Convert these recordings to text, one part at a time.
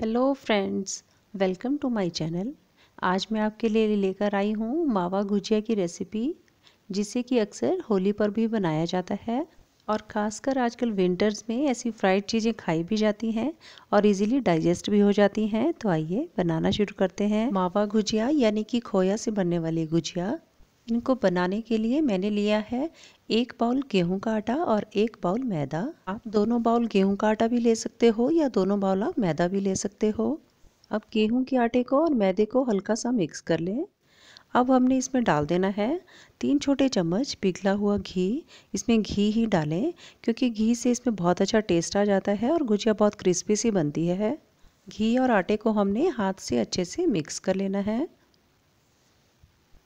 hello friends welcome to my channel आज मैं आपके लिए लेकर आई हूँ मावा गुजिया की रेसिपी जिसे कि अक्सर होली पर भी बनाया जाता है और ख़ासकर आजकल विंटर्स में ऐसी फ्राइड चीज़ें खाई भी जाती हैं और इजीली डाइजेस्ट भी हो जाती हैं तो आइए बनाना शुरू करते हैं मावा गुजिया यानी कि खोया से बनने वाली गुजिया इनको बनाने के लिए मैंने लिया है एक बाउल गेहूं का आटा और एक बाउल मैदा आप दोनों बाउल गेहूं का आटा भी ले सकते हो या दोनों बाउल आप मैदा भी ले सकते हो अब गेहूं के आटे को और मैदे को हल्का सा मिक्स कर लें अब हमने इसमें डाल देना है तीन छोटे चम्मच पिघला हुआ घी इसमें घी ही डालें क्योंकि घी से इसमें बहुत अच्छा टेस्ट आ जाता है और गुजिया बहुत क्रिस्पी सी बनती है घी और आटे को हमने हाथ से अच्छे से मिक्स कर लेना है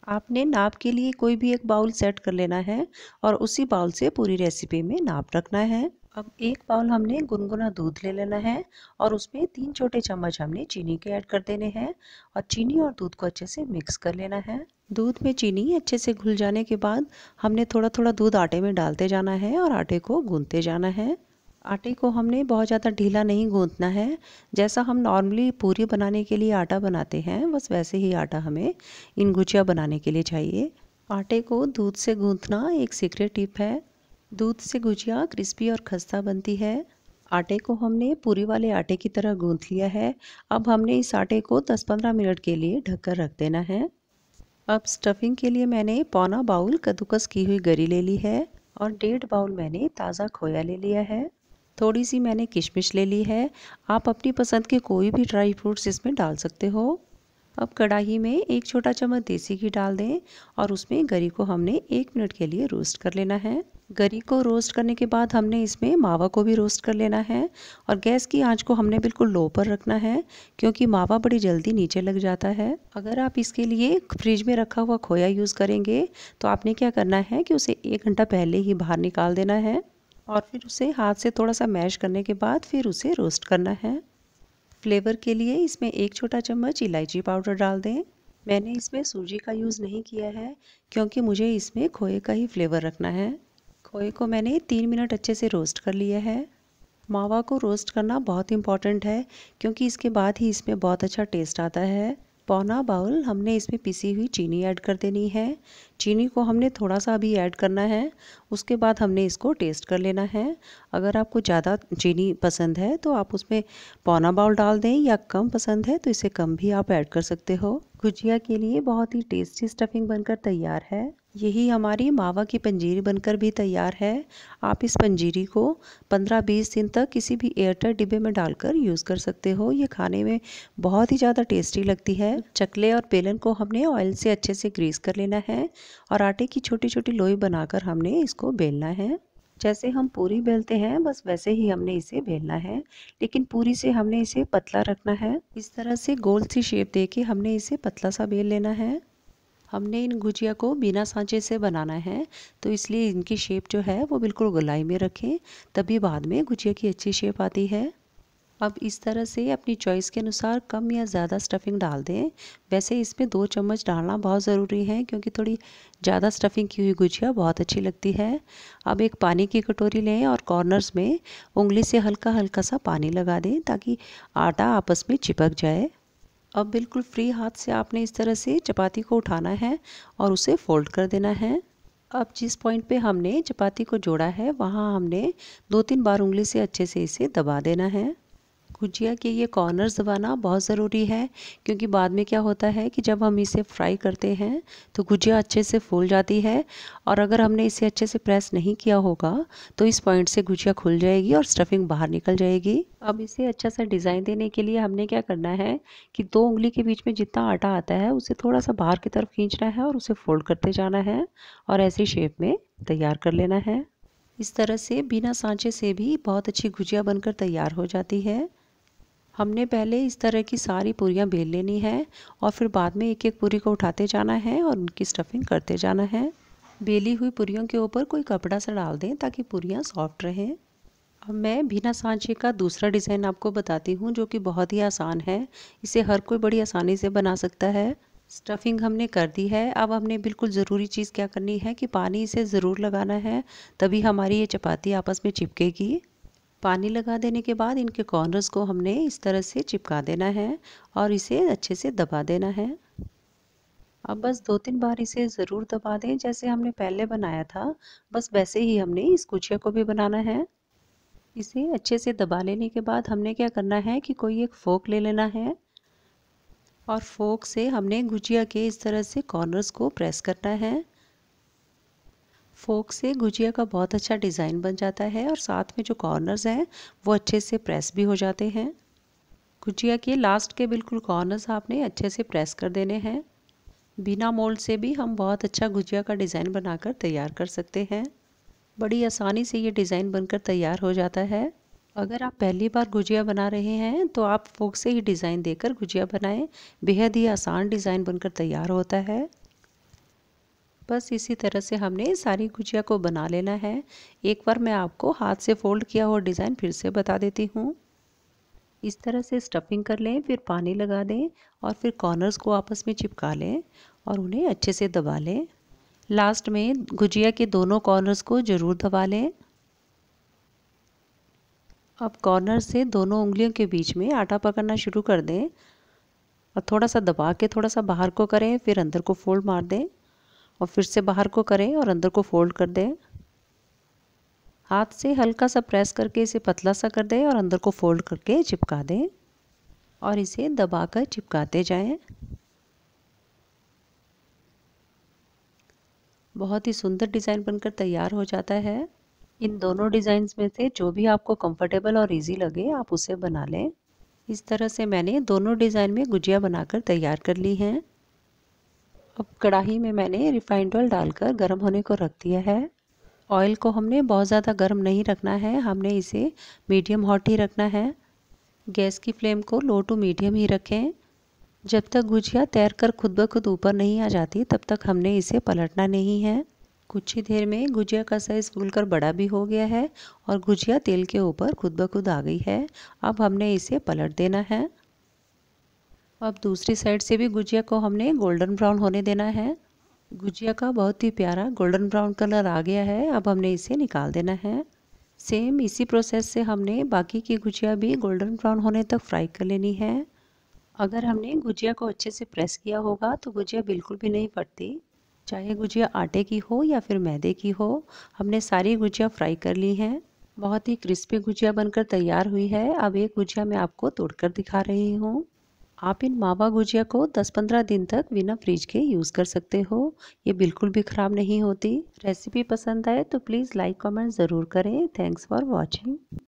आपने नाप के लिए कोई भी एक बाउल सेट कर लेना है और उसी बाउल से पूरी रेसिपी में नाप रखना है अब एक बाउल हमने गुनगुना दूध ले लेना है और उसमें तीन छोटे चम्मच हमने चीनी के ऐड कर देने हैं और चीनी और दूध को अच्छे से मिक्स कर लेना है दूध में चीनी अच्छे से घुल जाने के बाद हमने थोड़ा थोड़ा दूध आटे में डालते जाना है और आटे को गूंदते जाना है आटे को हमने बहुत ज़्यादा ढीला नहीं गूंथना है जैसा हम नॉर्मली पूरी बनाने के लिए आटा बनाते हैं बस वैसे ही आटा हमें इन गुजिया बनाने के लिए चाहिए आटे को दूध से गूंथना एक सीक्रेट टिप है दूध से गुजिया क्रिस्पी और खस्ता बनती है आटे को हमने पूरी वाले आटे की तरह गूंथ लिया है अब हमने इस आटे को 10-15 मिनट के लिए ढककर रख देना है अब स्टफिंग के लिए मैंने पौना बाउल कद्दूकस की हुई गरी ले ली है और डेढ़ बाउल मैंने ताज़ा खोया ले लिया है थोड़ी सी मैंने किशमिश ले ली है आप अपनी पसंद के कोई भी ड्राई फ्रूट्स इसमें डाल सकते हो अब कढ़ाई में एक छोटा चम्मच देसी घी डाल दें और उसमें गरी को हमने एक मिनट के लिए रोस्ट कर लेना है गरी को रोस्ट करने के बाद हमने इसमें मावा को भी रोस्ट कर लेना है और गैस की आंच को हमने बिल्कुल लो पर रखना है क्योंकि मावा बड़ी जल्दी नीचे लग जाता है अगर आप इसके लिए फ्रिज में रखा हुआ खोया यूज़ करेंगे तो आपने क्या करना है कि उसे एक घंटा पहले ही बाहर निकाल देना है और फिर उसे हाथ से थोड़ा सा मैश करने के बाद फिर उसे रोस्ट करना है फ्लेवर के लिए इसमें एक छोटा चम्मच इलायची पाउडर डाल दें मैंने इसमें सूजी का यूज़ नहीं किया है क्योंकि मुझे इसमें खोए का ही फ्लेवर रखना है खोए को मैंने तीन मिनट अच्छे से रोस्ट कर लिया है मावा को रोस्ट करना बहुत इम्पॉर्टेंट है क्योंकि इसके बाद ही इसमें बहुत अच्छा टेस्ट आता है पौना बाउल हमने इसमें पिसी हुई चीनी ऐड कर देनी है चीनी को हमने थोड़ा सा अभी ऐड करना है उसके बाद हमने इसको टेस्ट कर लेना है अगर आपको ज़्यादा चीनी पसंद है तो आप उसमें पौना बाउल डाल दें या कम पसंद है तो इसे कम भी आप ऐड कर सकते हो गुजिया के लिए बहुत ही टेस्टी स्टफिंग बनकर तैयार है यही हमारी मावा की पंजीरी बनकर भी तैयार है आप इस पंजीरी को 15-20 दिन तक किसी भी एयरटाइट डिब्बे में डालकर यूज़ कर सकते हो ये खाने में बहुत ही ज़्यादा टेस्टी लगती है चकले और पेलन को हमने ऑयल से अच्छे से ग्रीस कर लेना है और आटे की छोटी छोटी लोई बनाकर हमने इसको बेलना है जैसे हम पूरी बेलते हैं बस वैसे ही हमने इसे बेलना है लेकिन पूरी से हमने इसे पतला रखना है इस तरह से गोल सी शेप दे के हमने इसे पतला सा बेल लेना है हमने इन गुजिया को बिना सांचे से बनाना है तो इसलिए इनकी शेप जो है वो बिल्कुल गलाई में रखें तभी बाद में गुजिया की अच्छी शेप आती है अब इस तरह से अपनी चॉइस के अनुसार कम या ज़्यादा स्टफिंग डाल दें वैसे इसमें दो चम्मच डालना बहुत ज़रूरी है क्योंकि थोड़ी ज़्यादा स्टफिंग की हुई गुजिया बहुत अच्छी लगती है अब एक पानी की कटोरी लें और कॉर्नर्स में उंगली से हल्का हल्का सा पानी लगा दें ताकि आटा आपस में चिपक जाए अब बिल्कुल फ्री हाथ से आपने इस तरह से चपाती को उठाना है और उसे फोल्ड कर देना है अब जिस पॉइंट पे हमने चपाती को जोड़ा है वहाँ हमने दो तीन बार उंगली से अच्छे से इसे दबा देना है भुजिया के ये कॉर्नर्स दबाना बहुत ज़रूरी है क्योंकि बाद में क्या होता है कि जब हम इसे फ्राई करते हैं तो गुजिया अच्छे से फूल जाती है और अगर हमने इसे अच्छे से प्रेस नहीं किया होगा तो इस पॉइंट से गुजिया खुल जाएगी और स्टफिंग बाहर निकल जाएगी अब इसे अच्छा सा डिज़ाइन देने के लिए हमने क्या करना है कि दो उंगली के बीच में जितना आटा आता है उसे थोड़ा सा बाहर की तरफ खींचना है और उसे फोल्ड करते जाना है और ऐसी शेप में तैयार कर लेना है इस तरह से बिना सांचे से भी बहुत अच्छी गुजिया बनकर तैयार हो जाती है हमने पहले इस तरह की सारी पूरियाँ बेल लेनी है और फिर बाद में एक एक पूरी को उठाते जाना है और उनकी स्टफिंग करते जाना है बेली हुई पूरियों के ऊपर कोई कपड़ा सा डाल दें ताकि पूरियाँ सॉफ्ट रहें अब मैं बिना सांचे का दूसरा डिज़ाइन आपको बताती हूँ जो कि बहुत ही आसान है इसे हर कोई बड़ी आसानी से बना सकता है स्टफिंग हमने कर दी है अब हमने बिल्कुल ज़रूरी चीज़ क्या करनी है कि पानी इसे ज़रूर लगाना है तभी हमारी ये चपाती आपस में चिपकेगी पानी लगा देने के बाद इनके कॉर्नर्स को हमने इस तरह से चिपका देना है और इसे अच्छे से दबा देना है अब बस दो तीन बार इसे ज़रूर दबा दें जैसे हमने पहले बनाया था बस वैसे ही हमने इस गुछिया को भी बनाना है इसे अच्छे से दबा लेने के बाद हमने क्या करना है कि कोई एक फोक ले लेना है और फोक से हमने गुजिया के इस तरह से कॉर्नर्स को प्रेस करना है फोक से गुजिया का बहुत अच्छा डिज़ाइन बन जाता है और साथ में जो कॉर्नर्स हैं वो अच्छे से प्रेस भी हो जाते हैं गुजिया के लास्ट के बिल्कुल कॉर्नर्स आपने अच्छे से प्रेस कर देने हैं बिना मोल्ड से भी हम बहुत अच्छा गुजिया का डिज़ाइन बनाकर तैयार कर सकते हैं बड़ी आसानी से ये डिज़ाइन बनकर तैयार हो जाता है अगर आप पहली बार गुजिया बना रहे हैं तो आप फोक से ही डिज़ाइन देकर गुजिया बनाएं बेहद ही आसान डिज़ाइन बनकर तैयार होता है बस इसी तरह से हमने सारी गुजिया को बना लेना है एक बार मैं आपको हाथ से फोल्ड किया हुआ डिज़ाइन फिर से बता देती हूँ इस तरह से स्टफिंग कर लें फिर पानी लगा दें और फिर कॉर्नर्स को आपस में चिपका लें और उन्हें अच्छे से दबा लें लास्ट में गुजिया के दोनों कॉर्नर्स को ज़रूर दबा लें अब कॉर्नर से दोनों उंगलियों के बीच में आटा पकड़ना शुरू कर दें और थोड़ा सा दबा के थोड़ा सा बाहर को करें फिर अंदर को फोल्ड मार दें और फिर से बाहर को करें और अंदर को फोल्ड कर दें हाथ से हल्का सा प्रेस करके इसे पतला सा कर दें और अंदर को फोल्ड करके चिपका दें और इसे दबाकर चिपकाते जाएं बहुत ही सुंदर डिज़ाइन बनकर तैयार हो जाता है इन दोनों डिज़ाइंस में से जो भी आपको कंफर्टेबल और इजी लगे आप उसे बना लें इस तरह से मैंने दोनों डिज़ाइन में गुजिया बनाकर तैयार कर ली हैं अब कढ़ाई में मैंने रिफाइंड ऑयल डालकर गर्म होने को रख दिया है ऑयल को हमने बहुत ज़्यादा गर्म नहीं रखना है हमने इसे मीडियम हॉट ही रखना है गैस की फ्लेम को लो टू मीडियम ही रखें जब तक गुजिया तैर कर खुद ब खुद ऊपर नहीं आ जाती तब तक हमने इसे पलटना नहीं है कुछ ही देर में गुजिया का साइज़ फूल कर बड़ा भी हो गया है और गुजिया तेल के ऊपर खुद ब खुद आ गई है अब हमने इसे पलट देना है अब दूसरी साइड से भी गुजिया को हमने गोल्डन ब्राउन होने देना है गुजिया का बहुत ही प्यारा गोल्डन ब्राउन कलर आ गया है अब हमने इसे निकाल देना है सेम इसी प्रोसेस से हमने बाकी की गुजिया भी गोल्डन ब्राउन होने तक फ्राई कर लेनी है अगर हमने गुजिया को अच्छे से प्रेस किया होगा तो गुजिया बिल्कुल भी नहीं फटती चाहे गुजिया आटे की हो या फिर मैदे की हो हमने सारी गुजिया फ्राई कर ली हैं बहुत ही क्रिस्पी गुजिया बनकर तैयार हुई है अब एक गुजिया मैं आपको तोड़कर दिखा रही हूँ आप इन मावा गुजिया को 10-15 दिन तक बिना फ्रिज के यूज़ कर सकते हो ये बिल्कुल भी ख़राब नहीं होती रेसिपी पसंद आए तो प्लीज़ लाइक कमेंट ज़रूर करें थैंक्स फॉर वॉचिंग